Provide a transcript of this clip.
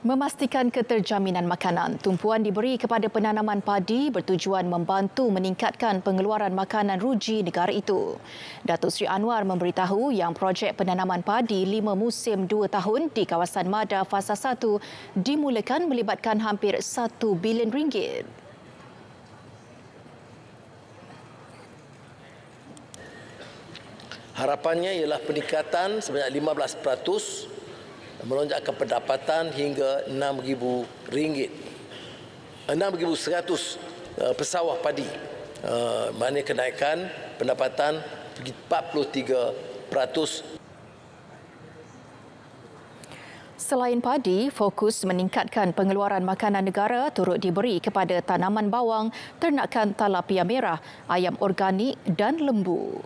Memastikan keterjaminan makanan, tumpuan diberi kepada penanaman padi bertujuan membantu meningkatkan pengeluaran makanan ruji negara itu. Datuk Sri Anwar memberitahu yang projek penanaman padi lima musim dua tahun di kawasan Mada Fasa 1 dimulakan melibatkan hampir satu bilion ringgit. Harapannya ialah peningkatan sebanyak 15% Melonjak ke pendapatan hingga RM6,000. RM6,100 uh, pesawah padi. Uh, Mana kenaikan pendapatan 43%. Selain padi, fokus meningkatkan pengeluaran makanan negara turut diberi kepada tanaman bawang, ternakan talapia merah, ayam organik dan lembu.